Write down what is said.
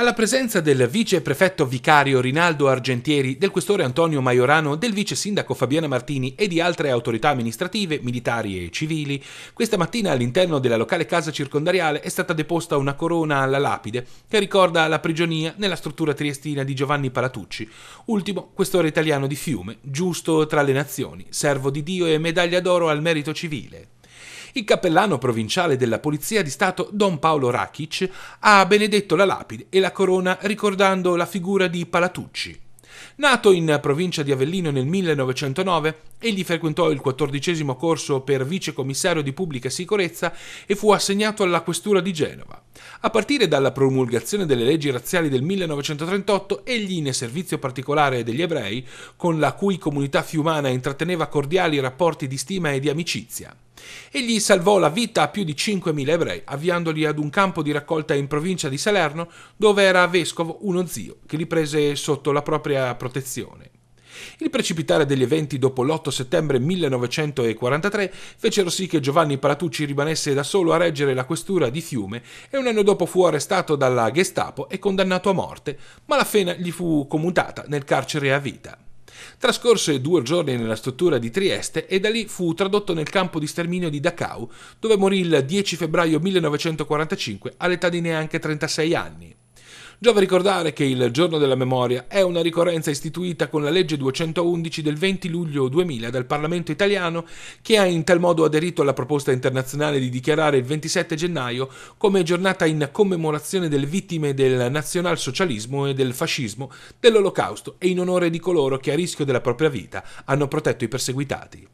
Alla presenza del vice prefetto vicario Rinaldo Argentieri, del questore Antonio Maiorano, del vice sindaco Fabiana Martini e di altre autorità amministrative, militari e civili, questa mattina all'interno della locale casa circondariale è stata deposta una corona alla lapide che ricorda la prigionia nella struttura triestina di Giovanni Palatucci, ultimo questore italiano di Fiume, giusto tra le nazioni, servo di Dio e medaglia d'oro al merito civile. Il cappellano provinciale della Polizia di Stato Don Paolo Rakic ha benedetto la lapide e la corona ricordando la figura di Palatucci. Nato in provincia di Avellino nel 1909, egli frequentò il quattordicesimo corso per vicecommissario di pubblica sicurezza e fu assegnato alla questura di Genova. A partire dalla promulgazione delle leggi razziali del 1938, egli nel servizio particolare degli ebrei, con la cui comunità fiumana intratteneva cordiali rapporti di stima e di amicizia. Egli salvò la vita a più di 5.000 ebrei, avviandoli ad un campo di raccolta in provincia di Salerno, dove era vescovo uno zio, che li prese sotto la propria protezione. Il precipitare degli eventi dopo l'8 settembre 1943 fecero sì che Giovanni Paratucci rimanesse da solo a reggere la questura di Fiume e un anno dopo fu arrestato dalla Gestapo e condannato a morte, ma la pena gli fu commutata nel carcere a vita. Trascorse due giorni nella struttura di Trieste e da lì fu tradotto nel campo di sterminio di Dachau, dove morì il 10 febbraio 1945 all'età di neanche 36 anni. Giova ricordare che il Giorno della Memoria è una ricorrenza istituita con la legge 211 del 20 luglio 2000 dal Parlamento italiano che ha in tal modo aderito alla proposta internazionale di dichiarare il 27 gennaio come giornata in commemorazione delle vittime del nazionalsocialismo e del fascismo, dell'olocausto e in onore di coloro che a rischio della propria vita hanno protetto i perseguitati.